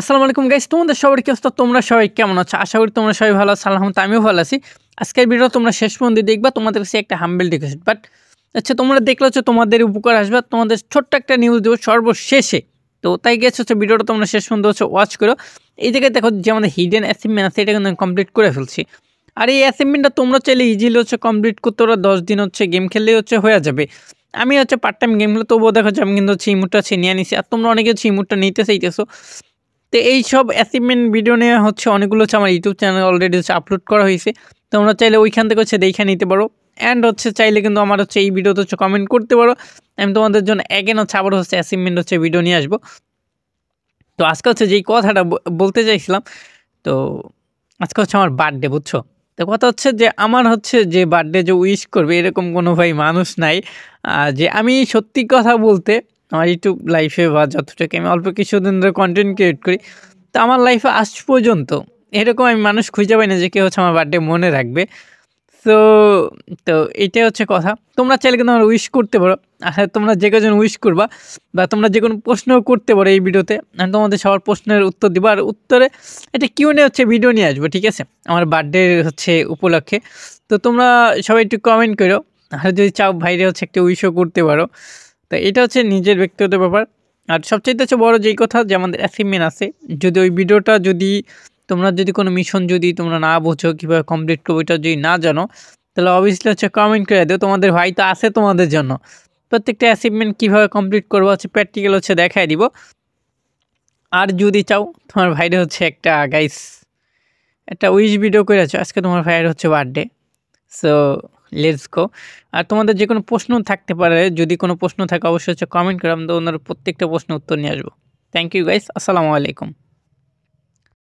আসসালামু আলাইকুম গাইস তোমাদের সবার কি অবস্থা তোমরা সবাই কেমন আছো আশা করি তোমরা সবাই ভালো আছো আল্লাহ আমিও ভালো আছি আজকের ভিডিও তোমরা শেষ পর্যন্ত দেখবা তোমাদের কাছে একটা হাম্বেল রিকোয়েস্ট বাট আচ্ছা তোমরা দেখলে হচ্ছে তোমাদের উপকার আসবে তোমাদের ছোট্ট একটা নিউজ দেবো সর্বশেষে তো তাই গেছে হচ্ছে ভিডিওটা তোমরা শেষ পর্যন্ত হচ্ছে ওয়াচ করো এই জায়গায় দেখো যে আমাদের হিডেন অ্যাসাইনমেন্ট আছে এটা কিন্তু আমি কমপ্লিট করে ফেলছি আর এই অ্যাসাইনমেন্টটা তোমরা চাইলে ইজিলি হচ্ছে কমপ্লিট করতে ওরা দশ দিন হচ্ছে গেম খেললেই হচ্ছে হয়ে যাবে আমি হচ্ছে পার্ট টাইম গেম খেলে তবুও দেখো যাচ্ছে আমি কিন্তু হচ্ছে ইমুটটা হচ্ছে নিয়ে নিছি আর তোমরা অনেকে হচ্ছে ইমুটটা নিতে চাইতেছো তো এই সব অ্যাচিভমেন্ট ভিডিও নিয়ে হচ্ছে অনেকগুলো হচ্ছে আমার ইউটিউব চ্যানেল অলরেডি হচ্ছে আপলোড করা হয়েছে তোমরা চাইলে ওইখান থেকে হচ্ছে দেখে নিতে পারো অ্যান্ড হচ্ছে চাইলে কিন্তু আমার হচ্ছে এই ভিডিওতে হচ্ছে কমেন্ট করতে পারো আমি তোমাদের জন্য অ্যাগেন হচ্ছে আবার হচ্ছে অ্যাচিভমেন্ট হচ্ছে ভিডিও নিয়ে আসবো তো আজকে হচ্ছে যেই কথাটা বলতে চাইছিলাম তো আজকে হচ্ছে আমার বার্থডে বুঝছো তো কথা হচ্ছে যে আমার হচ্ছে যে বার্থডে যে উইশ করবে এরকম কোনো ভাই মানুষ নাই যে আমি সত্যি কথা বলতে আমার ইউটিউব লাইফে বা যতটুকু আমি অল্প কিছুদিন ধরে কন্টেন্ট ক্রিয়েট করি তো আমার লাইফে আজ পর্যন্ত এরকম আমি মানুষ খুঁজে পাই না যে কেউ হচ্ছে আমার বার্থডে মনে রাখবে তো তো এটাই হচ্ছে কথা তোমরা চাইলে কিন্তু আমার উইশ করতে পারো আর তোমরা যে কজন উইশ করবা বা তোমরা যে কোনো প্রশ্ন করতে পারো এই ভিডিওতে আমি তোমাদের সবার প্রশ্নের উত্তর দেবো আর উত্তরে এটা কিউ নিয়ে হচ্ছে ভিডিও নিয়ে আসবো ঠিক আছে আমার বার্থডে হচ্ছে উপলক্ষে তো তোমরা সবাই একটু কমেন্ট করো আর যদি চাও ভাইরে হচ্ছে একটা উইশও করতে পারো তো এটা হচ্ছে নিজের ব্যক্তিগত ব্যাপার আর সবচেয়ে হচ্ছে বড় যেই কথা যে আমাদের অ্যাসাইনমেন্ট আছে যদি ওই ভিডিওটা যদি তোমরা যদি কোনো মিশন যদি তোমরা না বোঝো কীভাবে কমপ্লিট করবো এটা যদি না জানো তাহলে অবভিয়াসলি হচ্ছে কমেন্ট করে দিও তোমাদের ভাই তো আছে তোমাদের জন্য প্রত্যেকটা অ্যাসাইনমেন্ট কীভাবে কমপ্লিট করবো হচ্ছে প্র্যাকটিক্যাল হচ্ছে দেখাই দিব আর যদি চাও তোমার ভাইরে হচ্ছে একটা গাইস একটা উইশ ভিডিও করে আছো আজকে তোমার ভাইয়ের হচ্ছে বার্থডে সো লেটস গো আর তোমাদের যে কোনো প্রশ্ন থাকতে পারে যদি কোনো প্রশ্ন থাকে অবশ্যই হচ্ছে কমেন্ট করে আমরা ওনার প্রত্যেকটা প্রশ্ন উত্তর নিয়ে আসবো থ্যাংক ইউ গাইস আসসালামু আলাইকুম